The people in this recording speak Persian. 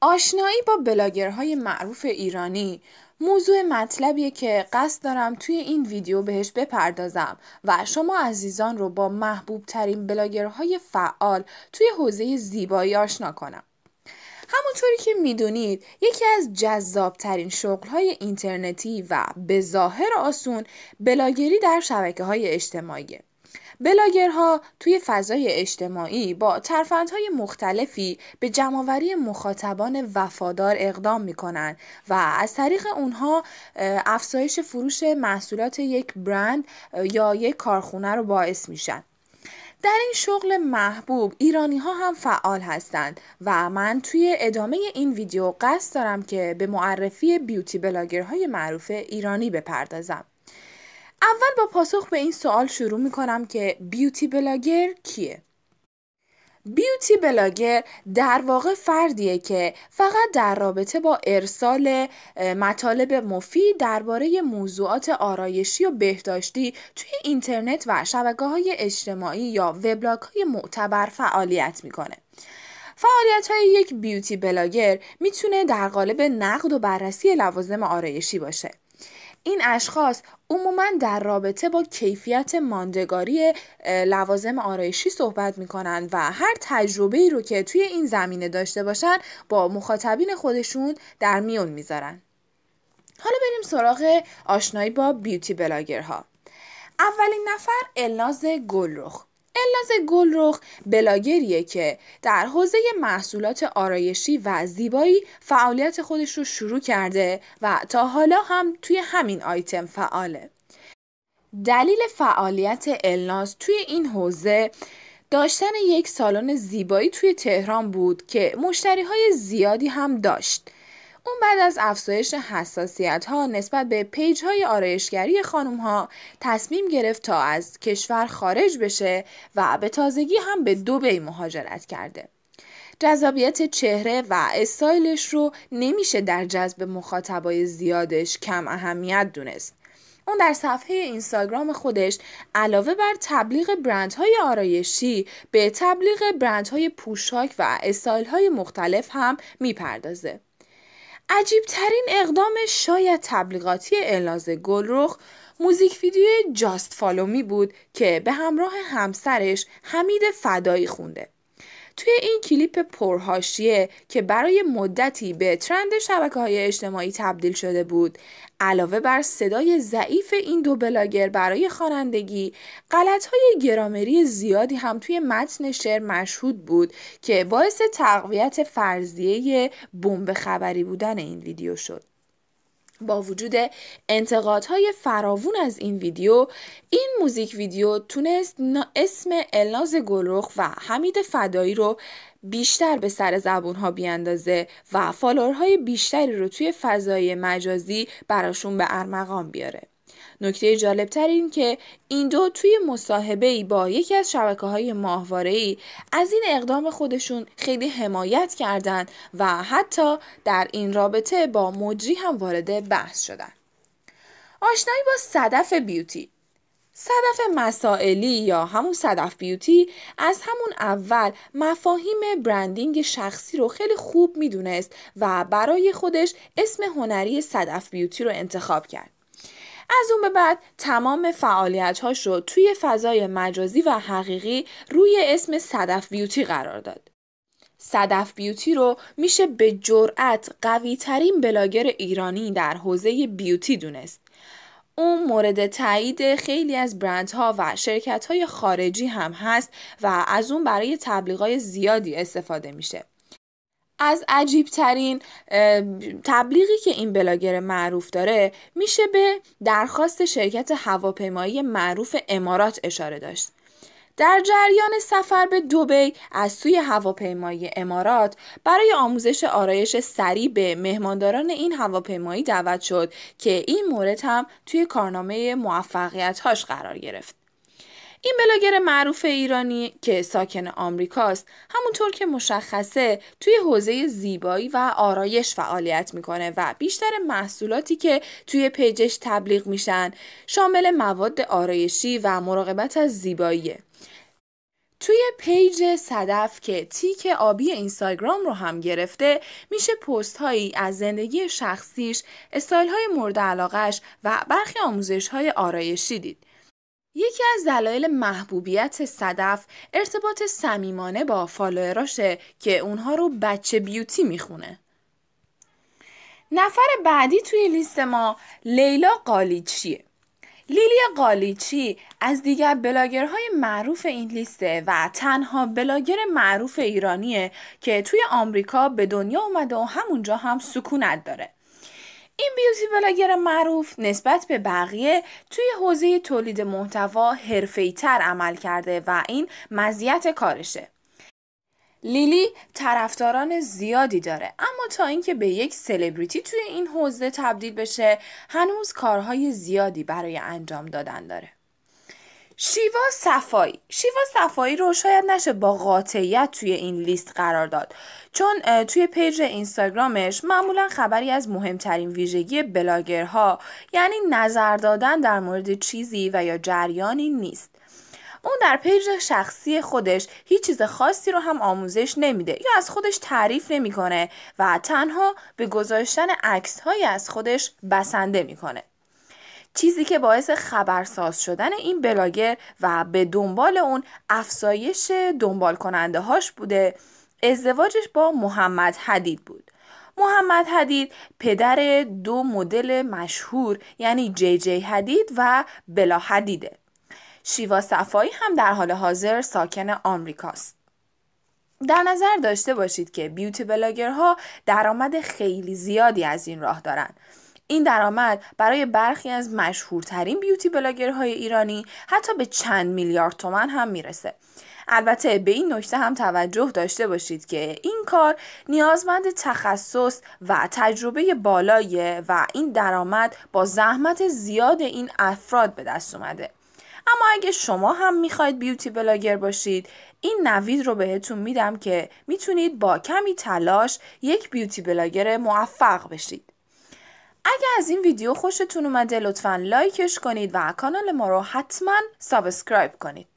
آشنایی با بلاگرهای معروف ایرانی موضوع مطلبیه که قصد دارم توی این ویدیو بهش بپردازم و شما عزیزان رو با محبوب ترین بلاگرهای فعال توی حوزه زیبایی آشنا کنم. همونطوری که میدونید یکی از جذاب جذابترین شغلهای اینترنتی و به ظاهر آسون بلاگری در شبکه های اجتماعیه. بلاگرها توی فضای اجتماعی با ترفندهای مختلفی به جمعوری مخاطبان وفادار اقدام میکنن و از طریق اونها افزایش فروش محصولات یک برند یا یک کارخونه رو باعث میشن در این شغل محبوب ایرانی ها هم فعال هستند و من توی ادامه این ویدیو قصد دارم که به معرفی بیوتی بلاگرهای معروف ایرانی بپردازم. اول با پاسخ به این سوال شروع می کنم که بیوتی بلاگر کیه؟ بیوتی بلاگر در واقع فردیه که فقط در رابطه با ارسال مطالب مفید درباره موضوعات آرایشی و بهداشتی توی اینترنت و شبکه های اجتماعی یا وبلاگ های معتبر فعالیت میکنه. فعالیت های یک بیوتی بلاگر میتونه در قالب نقد و بررسی لوازم آرایشی باشه. این اشخاص عموما در رابطه با کیفیت ماندگاری لوازم آرایشی صحبت می کنند و هر تجربه ای رو که توی این زمینه داشته باشن با مخاطبین خودشون در میون میذارن. حالا بریم سراغ آشنایی با بیوتی بلاگرها. اولین نفر الناز گلرخ الناز گلرخ بلاگریه که در حوزه محصولات آرایشی و زیبایی فعالیت خودش رو شروع کرده و تا حالا هم توی همین آیتم فعاله دلیل فعالیت الناس توی این حوزه داشتن یک سالن زیبایی توی تهران بود که مشتری های زیادی هم داشت اون بعد از افزایش حساسیت ها نسبت به پیج های آرایشگری خانم ها تصمیم گرفت تا از کشور خارج بشه و به تازگی هم به دوبی مهاجرت کرده. جذابیت چهره و استایلش رو نمیشه در جذب مخاطبای زیادش کم اهمیت دونست. اون در صفحه اینستاگرام خودش علاوه بر تبلیغ برندهای آرایشی به تبلیغ برندهای پوشاک و های مختلف هم میپردازه. عجیبترین اقدام شاید تبلیغاتی الناز گلرخ موزیک ویدیو جاست فالومی بود که به همراه همسرش حمید فدایی خونده. توی این کلیپ پرهاشیه که برای مدتی به ترند شبکه های اجتماعی تبدیل شده بود علاوه بر صدای ضعیف این دو بلاگر برای خوانندگی غلط های گرامری زیادی هم توی متن شعر مشهود بود که باعث تقویت فرضیه بمب خبری بودن این ویدیو شد با وجود انتقادهای فراوون از این ویدیو این موزیک ویدیو تونست اسم الناز گلرخ و حمید فدایی رو بیشتر به سر زبون ها بیاندازه و فالورهای بیشتری رو توی فضای مجازی براشون به ارمغان بیاره نکته تر این که این دو توی مصاحبه ای با یکی از شبکه های ماهواره ای از این اقدام خودشون خیلی حمایت کردند و حتی در این رابطه با مجری هم وارد بحث شدن آشنایی با صدف بیوتی صدف مسائلی یا همون صدف بیوتی از همون اول مفاهیم برندینگ شخصی رو خیلی خوب میدونست و برای خودش اسم هنری صدف بیوتی رو انتخاب کرد. از اون به بعد تمام فعالیت هاش رو توی فضای مجازی و حقیقی روی اسم صدف بیوتی قرار داد. صدف بیوتی رو میشه به جرأت قوی ترین بلاگر ایرانی در حوزه بیوتی دونست. اون مورد تایید خیلی از برندها و شرکت های خارجی هم هست و از اون برای تبلیغات زیادی استفاده میشه. از عجیب ترین تبلیغی که این بلاگر معروف داره میشه به درخواست شرکت هواپیمایی معروف امارات اشاره داشت در جریان سفر به دوبی از سوی هواپیمایی امارات برای آموزش آرایش سریع به مهمانداران این هواپیمایی دعوت شد که این مورد هم توی کارنامه موفقیت هاش قرار گرفت. این بلاگر معروف ایرانی که ساکن آمریکاست همونطور که مشخصه توی حوزه زیبایی و آرایش فعالیت میکنه و بیشتر محصولاتی که توی پیجش تبلیغ میشن شامل مواد آرایشی و مراقبت از زیباییه توی پیج صدف که تیک آبی اینستاگرام رو هم گرفته میشه پست هایی از زندگی شخصیش، استایل های مورد علاقش و برخی آموزش های آرایشی دید. یکی از دلایل محبوبیت صدف ارتباط صمیمانه با فالوئراشه که اونها رو بچه بیوتی میخونه. نفر بعدی توی لیست ما لیلا قالیچیه. لیلی قالیچی از دیگر بلاگرهای معروف این لیسته و تنها بلاگر معروف ایرانیه که توی آمریکا به دنیا اومده و همونجا هم سکونت داره. این بیوتی بلاگر معروف نسبت به بقیه توی حوزه تولید محتوا حرفه‌ای‌تر عمل کرده و این مزیت کارشه. لیلی طرفداران زیادی داره اما تا اینکه به یک سلبریتی توی این حوزه تبدیل بشه هنوز کارهای زیادی برای انجام دادن داره. شیوا صفایی شیوا صفایی رو شاید نشه با قاطعیت توی این لیست قرار داد چون توی پیج اینستاگرامش معمولا خبری از مهمترین ویژگی بلاگرها یعنی نظر دادن در مورد چیزی و یا جریانی نیست اون در پیج شخصی خودش هیچ چیز خاصی رو هم آموزش نمیده یا از خودش تعریف نمیکنه و تنها به گذاشتن عکس از خودش بسنده میکنه چیزی که باعث خبرساز شدن این بلاگر و به دنبال اون افزایش دنبال کننده هاش بوده ازدواجش با محمد حدید بود محمد حدید پدر دو مدل مشهور یعنی جی جی حدید و بلا حدیده شیوا صفایی هم در حال حاضر ساکن آمریکاست در نظر داشته باشید که بیوتی بلاگرها درآمد خیلی زیادی از این راه دارند این درآمد برای برخی از مشهورترین بیوتی بلاگرهای ایرانی حتی به چند میلیارد تومن هم میرسه البته به این نکته هم توجه داشته باشید که این کار نیازمند تخصص و تجربه بالایه و این درآمد با زحمت زیاد این افراد به دست اومده اما اگه شما هم میخواید بیوتی بلاگر باشید این نوید رو بهتون میدم که میتونید با کمی تلاش یک بیوتی بلاگر موفق بشید اگر از این ویدیو خوشتون اومده لطفا لایکش کنید و کانال ما رو حتما سابسکرایب کنید